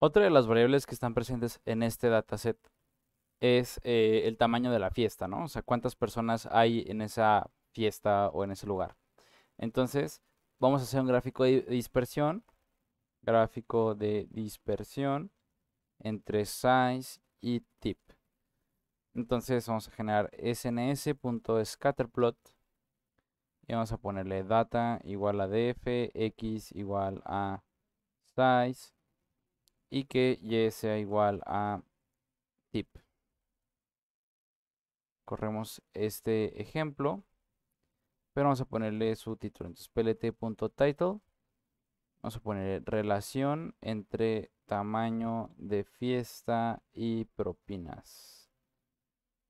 Otra de las variables que están presentes en este dataset es eh, el tamaño de la fiesta, ¿no? O sea, cuántas personas hay en esa fiesta o en ese lugar. Entonces, vamos a hacer un gráfico de dispersión. Gráfico de dispersión entre size y tip. Entonces vamos a generar sns.scatterplot y vamos a ponerle data igual a df, x igual a size y que y sea igual a tip. Corremos este ejemplo, pero vamos a ponerle su título. Entonces, plt.title, vamos a poner relación entre tamaño de fiesta y propinas.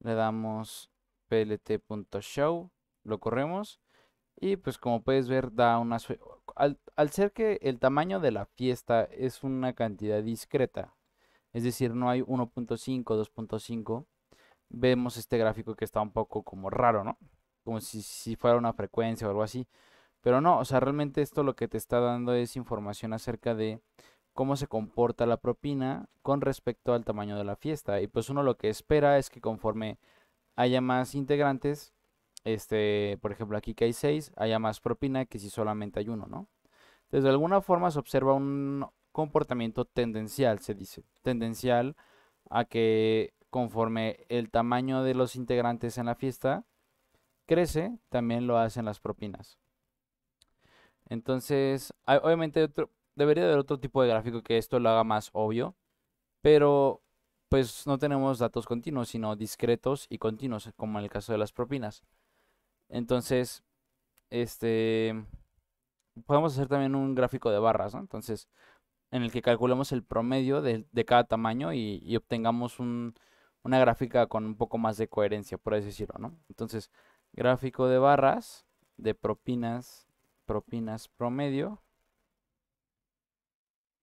Le damos plt.show, lo corremos y pues como puedes ver, da una... Al, ser que el tamaño de la fiesta es una cantidad discreta, es decir, no hay 1.5, 2.5, vemos este gráfico que está un poco como raro, ¿no? Como si, si fuera una frecuencia o algo así. Pero no, o sea, realmente esto lo que te está dando es información acerca de cómo se comporta la propina con respecto al tamaño de la fiesta. Y pues uno lo que espera es que conforme haya más integrantes, este, por ejemplo, aquí que hay 6, haya más propina que si solamente hay uno, ¿no? Entonces, de alguna forma se observa un comportamiento tendencial, se dice, tendencial a que conforme el tamaño de los integrantes en la fiesta crece, también lo hacen las propinas. Entonces, obviamente debería haber otro tipo de gráfico que esto lo haga más obvio, pero pues no tenemos datos continuos, sino discretos y continuos, como en el caso de las propinas. Entonces, este, podemos hacer también un gráfico de barras, ¿no? Entonces, en el que calculemos el promedio de, cada tamaño y, obtengamos una gráfica con un poco más de coherencia, por así decirlo, ¿no? Entonces, gráfico de barras de propinas, propinas promedio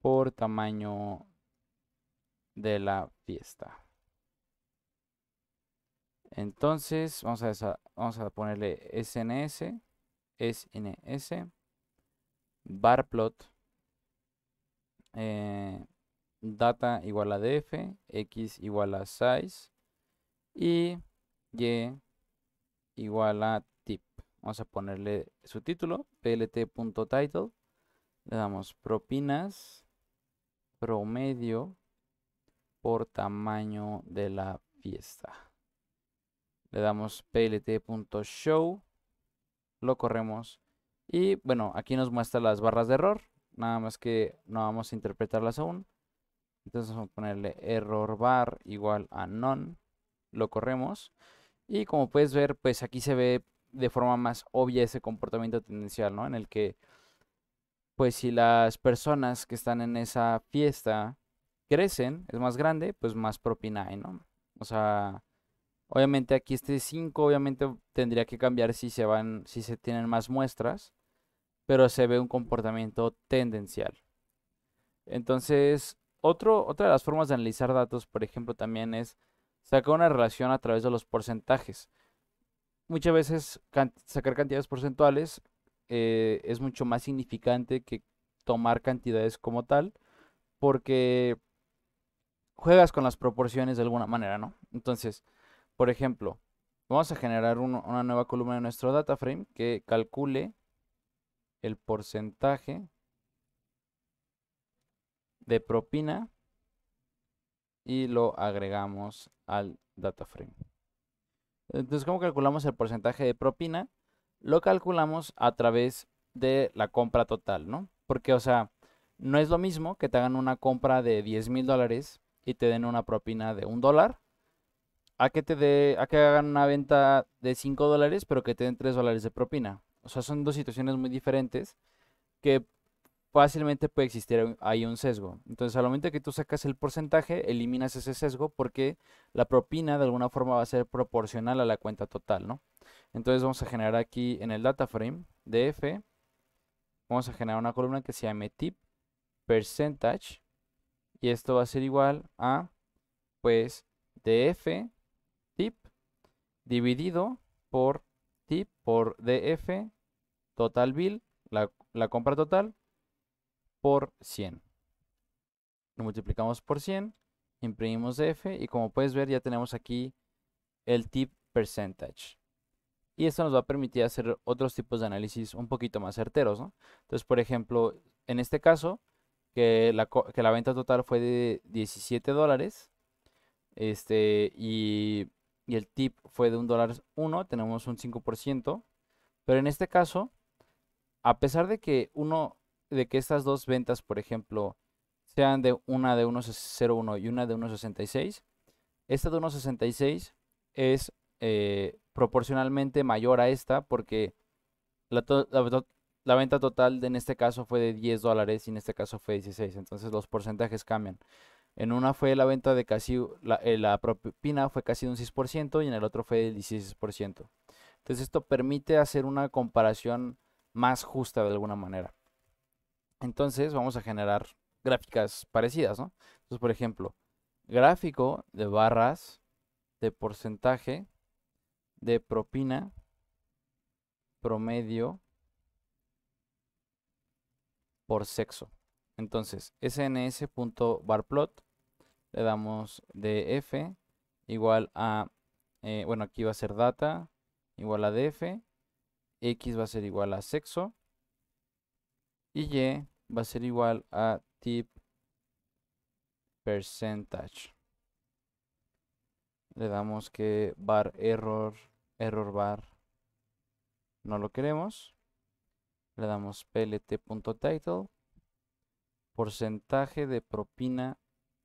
por tamaño de la fiesta. Entonces, vamos a, vamos a ponerle SNS, SNS, barplot, eh, data igual a df, x igual a size y y igual a tip. Vamos a ponerle su título, plt.title, le damos propinas, promedio por tamaño de la fiesta le damos plt.show, lo corremos y bueno, aquí nos muestra las barras de error, nada más que no vamos a interpretarlas aún. Entonces vamos a ponerle error bar igual a none, lo corremos y como puedes ver, pues aquí se ve de forma más obvia ese comportamiento tendencial, ¿no? En el que pues si las personas que están en esa fiesta crecen, es más grande, pues más propina hay, ¿no? O sea, Obviamente aquí este 5 obviamente tendría que cambiar si se van, si se tienen más muestras, pero se ve un comportamiento tendencial. Entonces, otro, otra de las formas de analizar datos, por ejemplo, también es sacar una relación a través de los porcentajes. Muchas veces sacar cantidades porcentuales eh, es mucho más significante que tomar cantidades como tal, porque juegas con las proporciones de alguna manera, ¿no? Entonces, por ejemplo, vamos a generar una nueva columna de nuestro data frame que calcule el porcentaje de propina y lo agregamos al data frame. Entonces, ¿cómo calculamos el porcentaje de propina? Lo calculamos a través de la compra total, ¿no? Porque, o sea, no es lo mismo que te hagan una compra de 10 mil dólares y te den una propina de un dólar a que te dé, a que hagan una venta de 5 dólares, pero que te den 3 dólares de propina. O sea, son dos situaciones muy diferentes que fácilmente puede existir ahí un sesgo. Entonces, al momento que tú sacas el porcentaje, eliminas ese sesgo porque la propina de alguna forma va a ser proporcional a la cuenta total, ¿no? Entonces, vamos a generar aquí en el data frame DF, vamos a generar una columna que se llame tip percentage y esto va a ser igual a pues DF dividido por tip por DF total bill, la, compra total, por 100. Lo multiplicamos por 100, imprimimos DF y como puedes ver ya tenemos aquí el tip percentage. Y esto nos va a permitir hacer otros tipos de análisis un poquito más certeros. Entonces, por ejemplo, en este caso, que la, que la venta total fue de 17 dólares este, y y el tip fue de un dólar 1, tenemos un 5%. Pero en este caso, a pesar de que uno, de que estas dos ventas, por ejemplo, sean de una de 1.01 y una de 1.66, esta de 1.66 es eh, proporcionalmente mayor a esta porque la, la, venta total en este caso fue de 10 dólares y en este caso fue 16. Entonces los porcentajes cambian. En una fue la venta de casi, la, eh, propina fue casi de un 6% y en el otro fue del 16%. Entonces esto permite hacer una comparación más justa de alguna manera. Entonces vamos a generar gráficas parecidas, ¿no? Entonces, por ejemplo, gráfico de barras de porcentaje de propina promedio por sexo. Entonces, sns.barplot le damos df igual a, eh, bueno, aquí va a ser data igual a df, x va a ser igual a sexo y y va a ser igual a tip percentage. Le damos que bar error, error bar, no lo queremos. Le damos plt.title, porcentaje de propina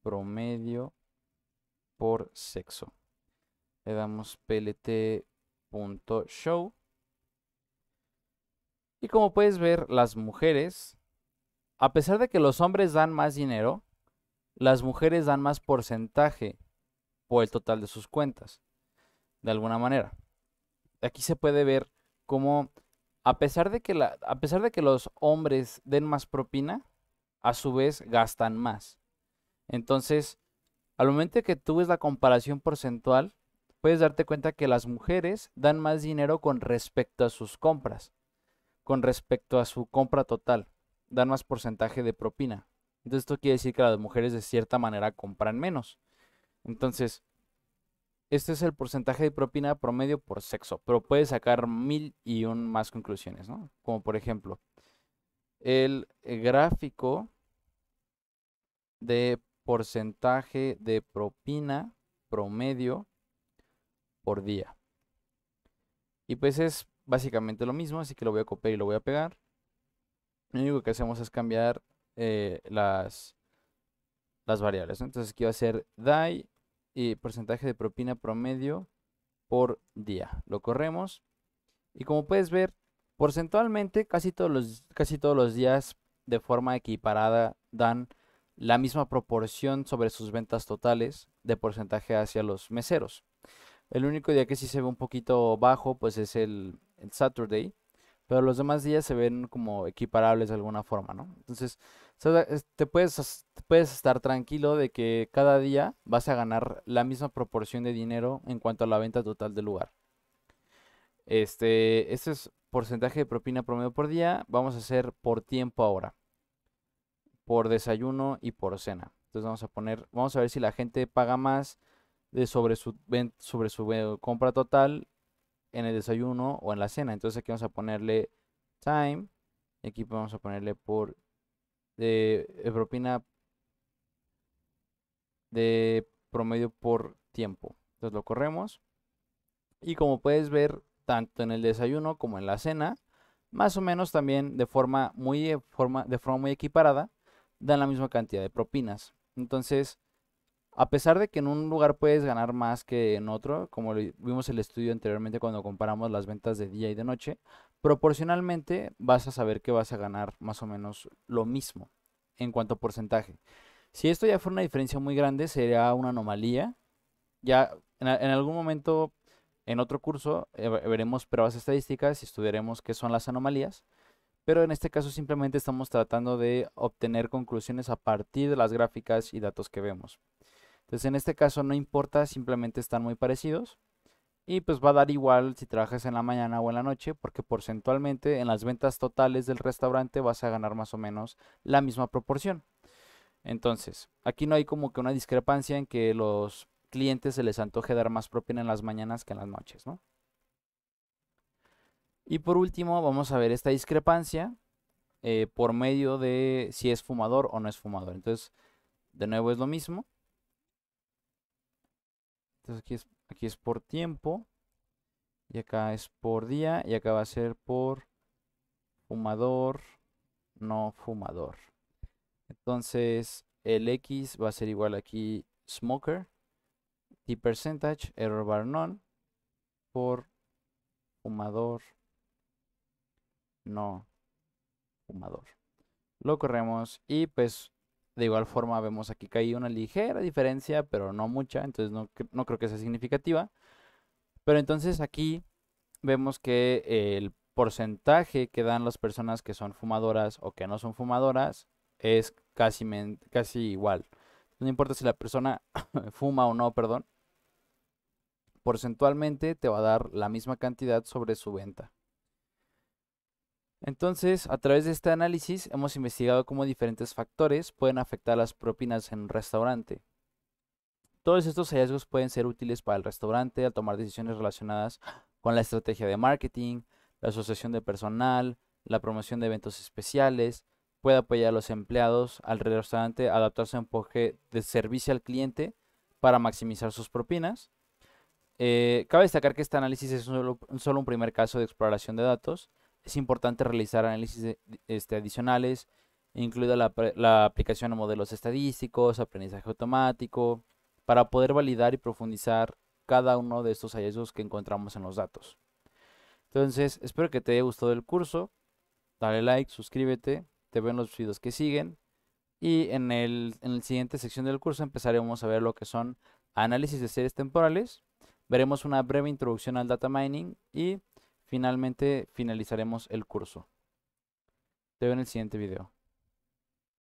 promedio por sexo. Le damos plt.show. Y como puedes ver, las mujeres, a pesar de que los hombres dan más dinero, las mujeres dan más porcentaje por el total de sus cuentas, de alguna manera. Aquí se puede ver cómo, a pesar de que, a pesar de que los hombres den más propina, a su vez gastan más. Entonces, al momento que tú ves la comparación porcentual, puedes darte cuenta que las mujeres dan más dinero con respecto a sus compras, con respecto a su compra total, dan más porcentaje de propina. Entonces, esto quiere decir que las mujeres de cierta manera compran menos. Entonces, este es el porcentaje de propina promedio por sexo, pero puedes sacar mil y un más conclusiones, ¿no? Como por ejemplo, el gráfico de porcentaje de propina promedio por día. Y pues es básicamente lo mismo, así que lo voy a copiar y lo voy a pegar. Lo único que hacemos es cambiar eh, las, las variables. Entonces aquí va a ser DAI y porcentaje de propina promedio por día. Lo corremos. Y como puedes ver, porcentualmente casi todos los, casi todos los días de forma equiparada dan la misma proporción sobre sus ventas totales de porcentaje hacia los meseros. El único día que sí se ve un poquito bajo pues es el, Saturday, pero los demás días se ven como equiparables de alguna forma, ¿no? Entonces, te puedes, puedes estar tranquilo de que cada día vas a ganar la misma proporción de dinero en cuanto a la venta total del lugar. Este, este es porcentaje de propina promedio por día, vamos a hacer por tiempo ahora por desayuno y por cena. Entonces vamos a poner, vamos a ver si la gente paga más de sobre su, sobre su eh, compra total en el desayuno o en la cena. Entonces aquí vamos a ponerle time. Y aquí vamos a ponerle por de, eh, de eh, propina de promedio por tiempo. Entonces lo corremos. Y como puedes ver, tanto en el desayuno como en la cena, más o menos también de forma muy, forma, de forma muy equiparada, dan la misma cantidad de propinas. Entonces, a pesar de que en un lugar puedes ganar más que en otro, como vimos el estudio anteriormente cuando comparamos las ventas de día y de noche, proporcionalmente vas a saber que vas a ganar más o menos lo mismo en cuanto a porcentaje. Si esto ya fuera una diferencia muy grande, sería una anomalía. Ya en, algún momento, en otro curso, eh, veremos pruebas estadísticas y estudiaremos qué son las anomalías pero en este caso simplemente estamos tratando de obtener conclusiones a partir de las gráficas y datos que vemos. Entonces en este caso no importa, simplemente están muy parecidos. Y pues va a dar igual si trabajas en la mañana o en la noche, porque porcentualmente en las ventas totales del restaurante vas a ganar más o menos la misma proporción. Entonces, aquí no hay como que una discrepancia en que los clientes se les antoje dar más propina en las mañanas que en las noches, ¿no? Y por último, vamos a ver esta discrepancia eh, por medio de si es fumador o no es fumador. Entonces, de nuevo es lo mismo. Entonces aquí es, aquí es por tiempo. Y acá es por día. Y acá va a ser por fumador, no fumador. Entonces, el X va a ser igual aquí smoker. y percentage, error bar none, por fumador no fumador. Lo corremos y pues de igual forma vemos aquí que hay una ligera diferencia, pero no mucha, entonces no, creo que sea significativa. Pero entonces aquí vemos que el porcentaje que dan las personas que son fumadoras o que no son fumadoras es casi, casi igual. No importa si la persona fuma o no, perdón. Porcentualmente te va a dar la misma cantidad sobre su venta. Entonces, a través de este análisis hemos investigado cómo diferentes factores pueden afectar las propinas en un restaurante. Todos estos hallazgos pueden ser útiles para el restaurante al tomar decisiones relacionadas con la estrategia de marketing, la asociación de personal, la promoción de eventos especiales, puede apoyar a los empleados al restaurante a a un empuje de servicio al cliente para maximizar sus propinas. Eh, cabe destacar que este análisis es solo un primer caso de exploración de datos es importante realizar análisis este, adicionales, incluida la, aplicación a modelos estadísticos, aprendizaje automático, para poder validar y profundizar cada uno de estos hallazgos que encontramos en los datos. Entonces, espero que te haya gustado el curso. Dale like, suscríbete, te veo en los videos que siguen. Y en, el, en la siguiente sección del curso empezaremos a ver lo que son análisis de series temporales. Veremos una breve introducción al data mining y Finalmente finalizaremos el curso. Te veo en el siguiente video.